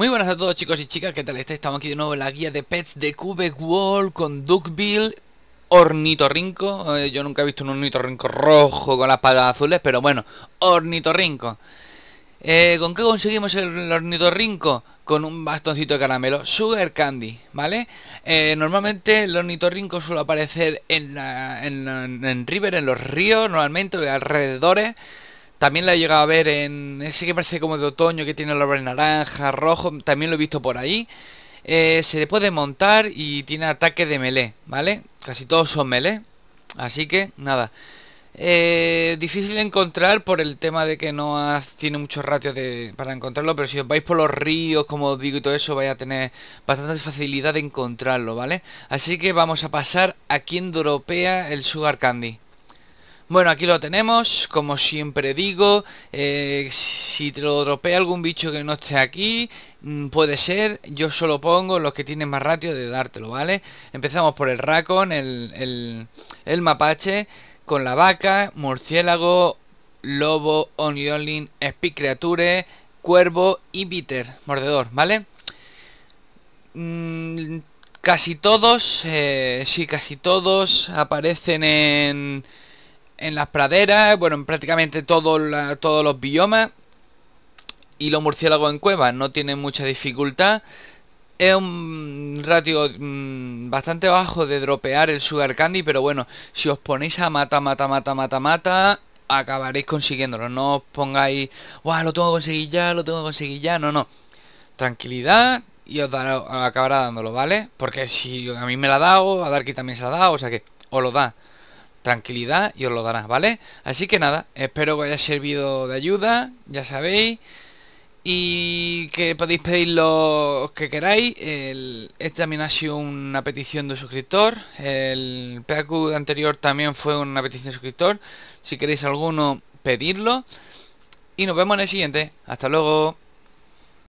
Muy buenas a todos chicos y chicas, ¿qué tal estáis? Estamos aquí de nuevo en la guía de pets de Cube World con Duckbill Ornitorrinco eh, Yo nunca he visto un ornitorrinco rojo con las patas azules, pero bueno, ornitorrinco eh, ¿Con qué conseguimos el ornitorrinco? Con un bastoncito de caramelo, Sugar Candy, ¿vale? Eh, normalmente el ornitorrinco suele aparecer en, en, river, en los ríos, normalmente, alrededores también la he llegado a ver en ese que parece como de otoño, que tiene olor naranja, rojo, también lo he visto por ahí. Eh, se le puede montar y tiene ataque de melee, ¿vale? Casi todos son melee, así que nada. Eh, difícil de encontrar por el tema de que no tiene muchos ratios para encontrarlo, pero si os vais por los ríos, como os digo y todo eso, vais a tener bastante facilidad de encontrarlo, ¿vale? Así que vamos a pasar a quien dropea el Sugar Candy. Bueno, aquí lo tenemos, como siempre digo, eh, si te lo dropea algún bicho que no esté aquí, mm, puede ser, yo solo pongo los que tienen más ratio de dártelo, ¿vale? Empezamos por el racón, el, mapache, con la vaca, murciélago, lobo, oniolin, speed creature, cuervo y bitter, mordedor, ¿vale? Mm, casi todos, eh, sí, casi todos aparecen en en las praderas, bueno, en prácticamente todos los biomas. Y los murciélagos en cuevas no tienen mucha dificultad. Es un ratio mm, bastante bajo de dropear el Sugar Candy, pero bueno, si os ponéis a mata, mata, mata, mata, mata, acabaréis consiguiéndolo. No os pongáis, ¡guau! Lo tengo que conseguir ya, lo tengo que conseguir ya. No, no. Tranquilidad y os dará, acabará dándolo, ¿vale? Porque si a mí me la ha dado, a Darky también se la ha dado, o sea que, o lo da tranquilidad y os lo dará, ¿vale? Así que nada, espero que os haya servido de ayuda, ya sabéis. Y que podéis pedir lo que queráis. El, este también ha sido una petición de suscriptor. El PAQ anterior también fue una petición de suscriptor. Si queréis alguno, pedirlo. Y nos vemos en el siguiente. Hasta luego.